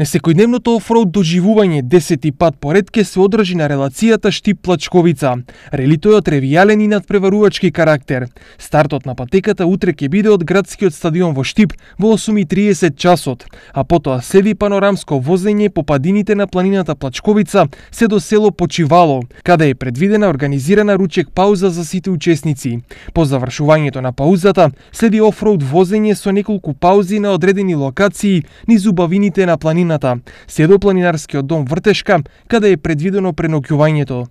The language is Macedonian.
На секојдневното офроуд доживување десети пат поред ке се одржи на релацијата Штип Плачковица. е отревијален и надпреварувачки карактер. Стартот на патеката утре ќе биде од градскиот стадион во Штип во 8:30 часот, а потоа следи панорамско возење по падините на планината Плачковица се до село Почивало, каде е предвидена организирана ручек пауза за сите учесници. По завршувањето на паузата следи офроуд возење со неколку паузи на одредени локации низ убавините на планината годината, планинарскиот дом Вртешка, каде е предвидено преноќувањето.